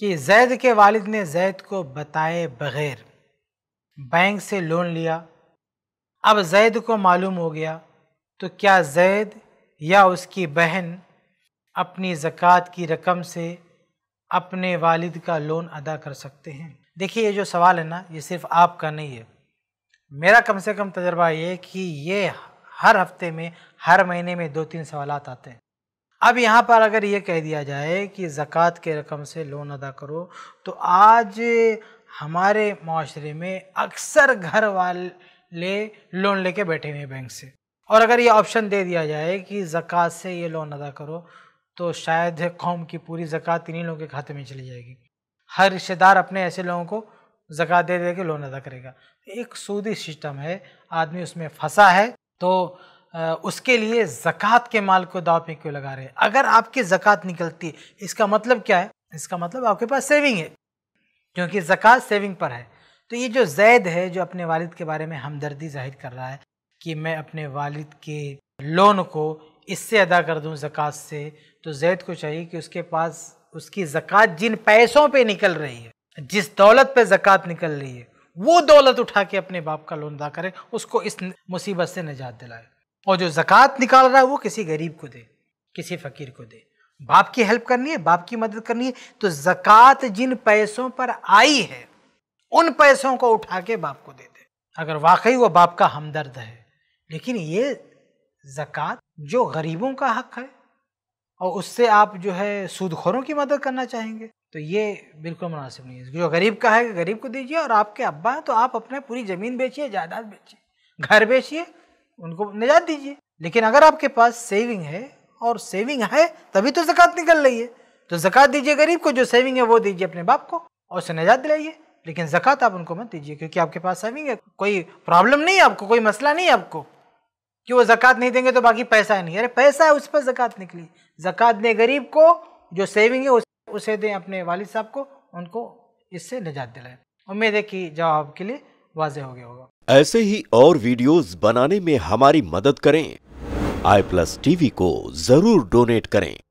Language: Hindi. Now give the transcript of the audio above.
कि जैद के वालिद ने जैद को बताए बगैर बैंक से लोन लिया अब जैद को मालूम हो गया तो क्या जैद या उसकी बहन अपनी ज़क़़त की रकम से अपने वालिद का लोन अदा कर सकते हैं देखिए ये जो सवाल है ना ये सिर्फ आपका नहीं है मेरा कम से कम तजर्बा ये कि ये हर हफ्ते में हर महीने में दो तीन सवाल आते हैं अब यहाँ पर अगर ये कह दिया जाए कि ज़क़़त के रकम से लोन अदा करो तो आज हमारे माशरे में अक्सर घर वाले लोन लेके बैठे हुए बैंक से और अगर ये ऑप्शन दे दिया जाए कि ज़क़़त से ये लोन अदा करो तो शायद कौम की पूरी ज़क़़त इन्हीं लोगों के खाते में चली जाएगी हर रिश्तेदार अपने ऐसे लोगों को ज़क़़त दे दे के लोन अदा करेगा एक सूदी सिस्टम है आदमी उसमें फंसा है तो उसके लिए ज़क़़त के माल को दाव पे क्यों लगा रहे हैं अगर आपकी ज़क़़त निकलती है इसका मतलब क्या है इसका मतलब आपके पास सेविंग है क्योंकि ज़क़़त सेविंग पर है तो ये जो जैद है जो अपने वालिद के बारे में हमदर्दी जाहिर कर रहा है कि मैं अपने वालिद के लोन को इससे अदा कर दूँ ज़क़़त से तो जैद को चाहिए कि उसके पास उसकी ज़क़़त जिन पैसों पर निकल रही है जिस दौलत पे ज़क़़त निकल रही है वो दौलत उठा के अपने बाप का लोन अदा करे उसको इस मुसीबत से निजात दिलाए और जो ज़क़़त निकाल रहा है वो किसी गरीब को दे किसी फ़कीर को दे बाप की हेल्प करनी है बाप की मदद करनी है तो ज़क़़त जिन पैसों पर आई है उन पैसों को उठा के बाप को दे दे अगर वाकई वो बाप का हमदर्द है लेकिन ये ज़क़़त जो गरीबों का हक है और उससे आप जो है सूदखोरों की मदद करना चाहेंगे तो ये बिल्कुल मुनासिब नहीं है जो गरीब का है गरीब को दीजिए और आपके अब्बा हैं तो आप अपने पूरी ज़मीन बेचिए जायदाद बेचिए घर बेचिए उनको निजात दीजिए लेकिन अगर आपके पास सेविंग है और सेविंग है तभी तो जक़ात निकल रही है तो जक़ात दीजिए गरीब को जो सेविंग है वो दीजिए अपने बाप को और उसे निजात दिलाइए लेकिन जक़ात आप उनको मत दीजिए क्योंकि आपके पास सेविंग है कोई प्रॉब्लम नहीं है आपको कोई मसला नहीं है आपको कि वो जक़ात नहीं देंगे तो बाकी पैसा है नहीं अरे पैसा है उस पर जक़ात निकली जक़ात दें गरीब को जो सेविंग है उसे दें अपने वालिद साहब को उनको इससे निजात दिलाए उम्मीद है कि जवाब आपके लिए वाजे हो गया होगा ऐसे ही और वीडियोस बनाने में हमारी मदद करें आई प्लस टीवी को जरूर डोनेट करें